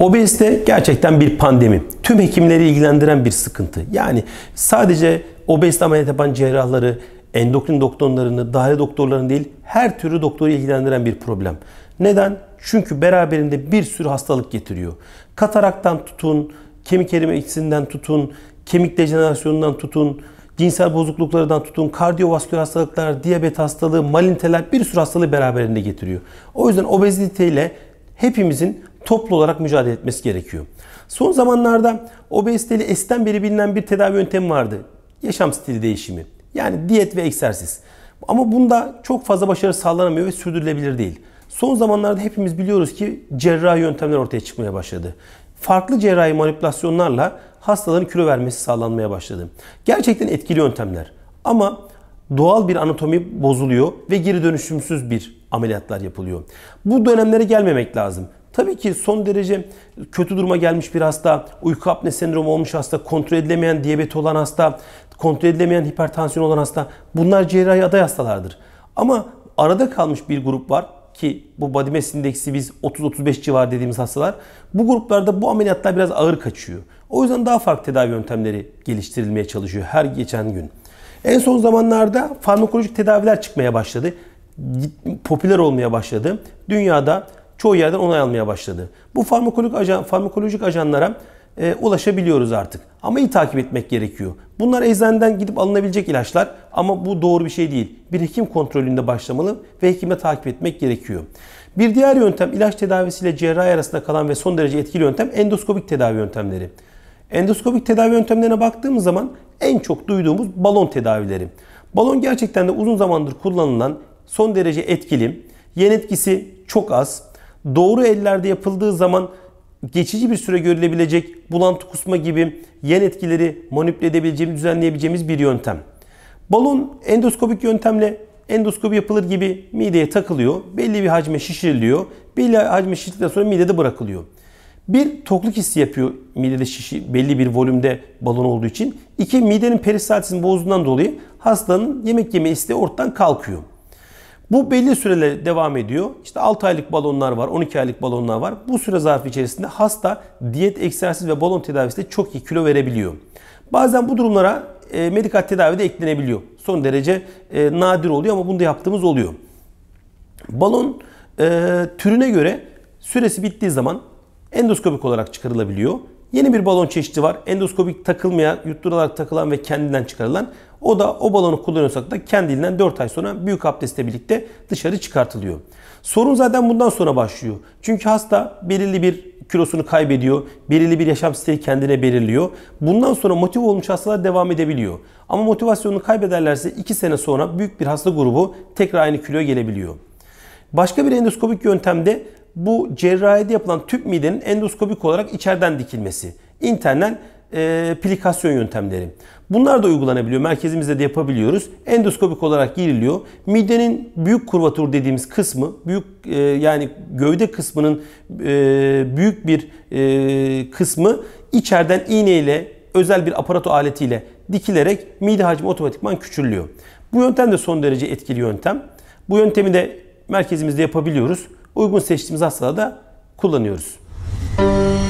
Obezite gerçekten bir pandemi. Tüm hekimleri ilgilendiren bir sıkıntı. Yani sadece obezite ameliyat yapan cerrahları, endokrin doktorlarını, dahili doktorlarını değil her türlü doktoru ilgilendiren bir problem. Neden? Çünkü beraberinde bir sürü hastalık getiriyor. Kataraktan tutun, kemik erime eksisinden tutun, kemik dejenerasyonundan tutun, cinsel bozukluklardan tutun, kardiyovasküler hastalıklar, diyabet hastalığı, malinteler bir sürü hastalığı beraberinde getiriyor. O yüzden obeziteyle hepimizin toplu olarak mücadele etmesi gerekiyor. Son zamanlarda obeziteli esten beri bilinen bir tedavi yöntemi vardı. Yaşam stili değişimi. Yani diyet ve egzersiz. Ama bunda çok fazla başarı sağlanamıyor ve sürdürülebilir değil. Son zamanlarda hepimiz biliyoruz ki cerrahi yöntemler ortaya çıkmaya başladı. Farklı cerrahi manipülasyonlarla hastaların kilo vermesi sağlanmaya başladı. Gerçekten etkili yöntemler. Ama doğal bir anatomi bozuluyor ve geri dönüşümsüz bir ameliyatlar yapılıyor. Bu dönemlere gelmemek lazım. Tabii ki son derece kötü duruma gelmiş bir hasta, uyku apne sendromu olmuş hasta, kontrol edilemeyen diyabet olan hasta, kontrol edilemeyen hipertansiyon olan hasta bunlar cerrahi aday hastalardır. Ama arada kalmış bir grup var ki bu body mass indeksi biz 30-35 civar dediğimiz hastalar. Bu gruplarda bu ameliyatlar biraz ağır kaçıyor. O yüzden daha farklı tedavi yöntemleri geliştirilmeye çalışıyor her geçen gün. En son zamanlarda farmakolojik tedaviler çıkmaya başladı. Popüler olmaya başladı. Dünyada çoğu yerden onay almaya başladı. Bu farmakolojik, ajan, farmakolojik ajanlara e, ulaşabiliyoruz artık. Ama iyi takip etmek gerekiyor. Bunlar eczaneden gidip alınabilecek ilaçlar ama bu doğru bir şey değil. Bir hekim kontrolünde başlamalı ve hekime takip etmek gerekiyor. Bir diğer yöntem ilaç tedavisiyle cerrahi arasında kalan ve son derece etkili yöntem endoskopik tedavi yöntemleri. Endoskopik tedavi yöntemlerine baktığımız zaman en çok duyduğumuz balon tedavileri. Balon gerçekten de uzun zamandır kullanılan son derece etkili. Yan etkisi çok az doğru ellerde yapıldığı zaman geçici bir süre görülebilecek bulantı kusma gibi yan etkileri manipüle edebileceğimiz, düzenleyebileceğimiz bir yöntem. Balon endoskopik yöntemle endoskopi yapılır gibi mideye takılıyor. Belli bir hacme şişiriliyor. Belli hacme şişirdikten sonra midede bırakılıyor. Bir tokluk hissi yapıyor midede şişi belli bir volümde balon olduğu için. İki midenin peristaltisini bozduğundan dolayı hastanın yemek yeme isteği ortadan kalkıyor. Bu belli süreler devam ediyor. İşte 6 aylık balonlar var, 12 aylık balonlar var. Bu süre zarfı içerisinde hasta diyet, egzersiz ve balon tedavisiyle çok iyi kilo verebiliyor. Bazen bu durumlara e, medikat tedavi de eklenebiliyor. Son derece e, nadir oluyor ama bunu da yaptığımız oluyor. Balon e, türüne göre süresi bittiği zaman endoskopik olarak çıkarılabiliyor. Yeni bir balon çeşidi var. Endoskopik takılmayan, yutturularak takılan ve kendinden çıkarılan. O da o balonu kullanıyorsak da kendiliğinden 4 ay sonra büyük abdestle birlikte dışarı çıkartılıyor. Sorun zaten bundan sonra başlıyor. Çünkü hasta belirli bir kilosunu kaybediyor. Belirli bir yaşam stili kendine belirliyor. Bundan sonra motive olmuş hastalar devam edebiliyor. Ama motivasyonunu kaybederlerse 2 sene sonra büyük bir hasta grubu tekrar aynı kiloya gelebiliyor. Başka bir endoskopik yöntemde bu cerrahide yapılan tüp midenin endoskopik olarak içeriden dikilmesi. İnternen e, plikasyon yöntemleri. Bunlar da uygulanabiliyor. Merkezimizde de yapabiliyoruz. Endoskopik olarak giriliyor. Midenin büyük kurvatur dediğimiz kısmı, büyük e, yani gövde kısmının e, büyük bir e, kısmı içeriden iğneyle özel bir aparato aletiyle dikilerek mide hacmi otomatikman küçülüyor. Bu yöntem de son derece etkili yöntem. Bu yöntemi de merkezimizde yapabiliyoruz uygun seçtiğimiz hastalarda kullanıyoruz. Müzik